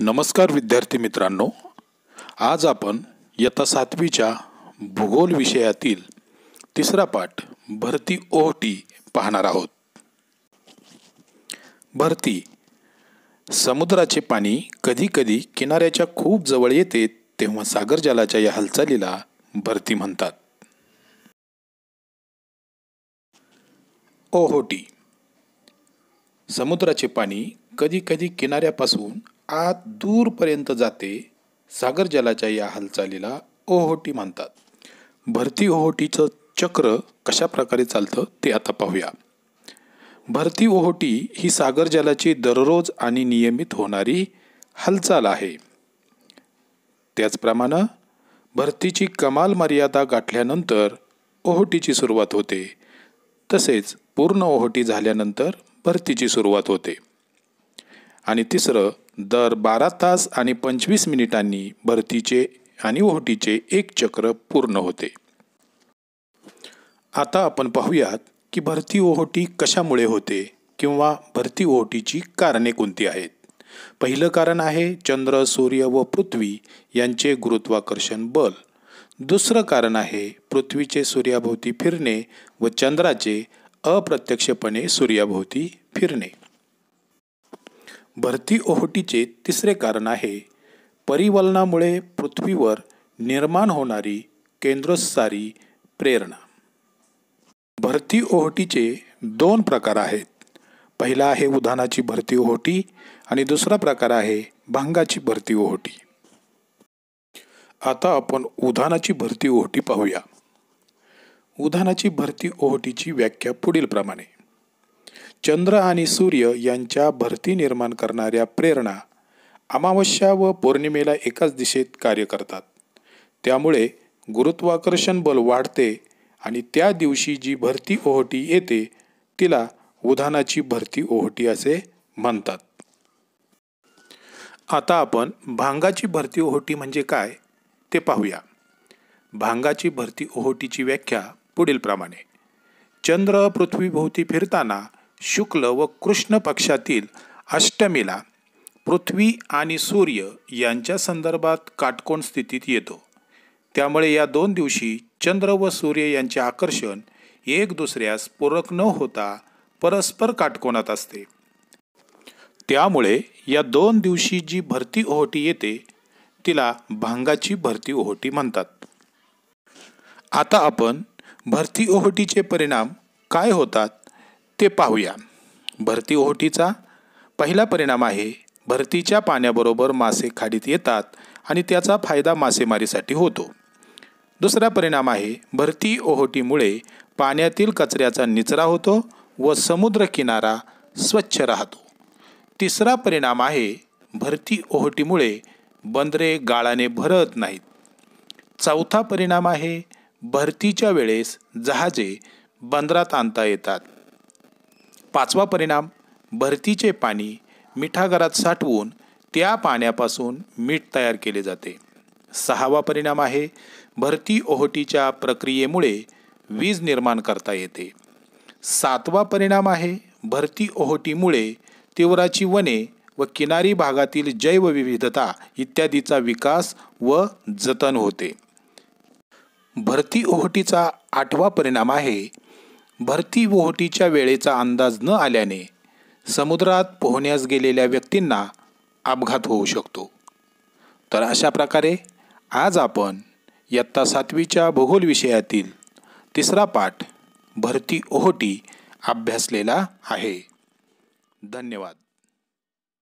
नमस्कार विद्यार्थी मित्रांनो आज आपण इयत्ता सातवीच्या भूगोल विषयातील तिसरा पाठ भरती ओहटी पाहणार आहोत भरती समुद्राचे पाणी कधीकधी किनाऱ्याच्या खूप जवळ येते तेव्हा जलाच्या या हालचालीला भरती म्हणतात ओहोटी समुद्राचे पाणी कधीकधी किनाऱ्यापासून आत दूरपर्यंत जाते सागर जलाच्या या हालचालीला ओहोटी म्हणतात भरती ओहोटीचं चक्र कशा प्रकारे चालतं ते आता पाहूया भरती ओहोटी ही सागर जलाची दररोज आणि नियमित होणारी हालचाल आहे त्याचप्रमाणे भरतीची कमाल मर्यादा गाठल्यानंतर ओहोटीची सुरुवात होते तसेच पूर्ण ओहोटी झाल्यानंतर भरतीची सुरुवात होते आणि तिसरं दर बारा तास आणि पंचवीस मिनिटांनी भरतीचे आणि ओहटीचे एक चक्र पूर्ण होते आता आपण पाहूयात की भरती ओहोटी कशामुळे होते किंवा भरती ओहोटीची कारणे कोणती आहेत पहिलं कारण आहे चंद्र सूर्य व पृथ्वी यांचे गुरुत्वाकर्षण बल दुसरं कारण आहे पृथ्वीचे सूर्याभोवती फिरणे व चंद्राचे अप्रत्यक्षपणे सूर्याभोवती फिरणे भरती ओहोटीचे तिसरे कारण आहे परिवलनामुळे पृथ्वीवर निर्माण होणारी केंद्रसारी प्रेरणा भरती ओहोटीचे दोन प्रकार आहेत पहिला आहे उधानाची भरती ओहोटी आणि दुसरा प्रकार आहे भांगाची भरती ओहोटी आता आपण उधानाची भरती ओहोटी पाहूया उधानाची भरती ओहोटीची व्याख्या पुढीलप्रमाणे चंद्र आणि सूर्य यांच्या भरती निर्माण करणाऱ्या प्रेरणा अमावस्या व पौर्णिमेला एकाच दिशेत कार्य करतात त्यामुळे गुरुत्वाकर्षण बल वाढते आणि त्या दिवशी जी भरती ओहटी येते तिला उधानाची भरती ओहटी असे म्हणतात आता आपण भांगाची भरती ओहटी म्हणजे काय ते पाहूया भांगाची भरती ओहोटीची व्याख्या पुढीलप्रमाणे चंद्र पृथ्वीभोवती फिरताना शुक्ल व कृष्ण पक्षातील अष्टमीला पृथ्वी आणि सूर्य यांच्या संदर्भात काटकोण स्थितीत येतो त्यामुळे या दोन दिवशी चंद्र व सूर्य यांचे आकर्षण एक दुसऱ्यास पूरक न होता परस्पर काटकोणात असते त्यामुळे या दोन दिवशी जी भरती ओहोटी येते तिला भांगाची भरती ओहोटी म्हणतात आता आपण भरती ओहोटीचे परिणाम काय होतात ते पाहूया भरती ओहोटीचा पहिला परिणाम आहे भरतीच्या पाण्याबरोबर मासे खाडीत येतात आणि त्याचा फायदा मासेमारीसाठी होतो दुसरा परिणाम आहे भरती ओहोटीमुळे पाण्यातील कचऱ्याचा निचरा होतो व समुद्र किनारा स्वच्छ राहतो तिसरा परिणाम आहे भरती ओहोटीमुळे बंदरे गाळाने भरत नाहीत चौथा परिणाम आहे भरतीच्या वेळेस जहाजे बंदरात आणता येतात पाचवा परिणाम भरतीचे पाणी मिठागरात साठवून त्या पाण्यापासून मीठ तयार केले जाते सहावा परिणाम आहे भरती ओहोटीच्या प्रक्रियेमुळे वीज निर्माण करता येते सातवा परिणाम आहे भरती ओहोटीमुळे तिवराची वने व किनारी भागातील जैवविविधता इत्यादीचा विकास व जतन होते भरती ओहोटीचा आठवा परिणाम आहे भरती ओहोटीच्या वेळेचा अंदाज न आल्याने समुद्रात पोहण्यास गेलेल्या व्यक्तींना अपघात होऊ शकतो तर अशा प्रकारे आज आपण इयत्ता सातवीच्या भूगोल विषयातील तिसरा पाठ भरती ओहोटी अभ्यासलेला आहे धन्यवाद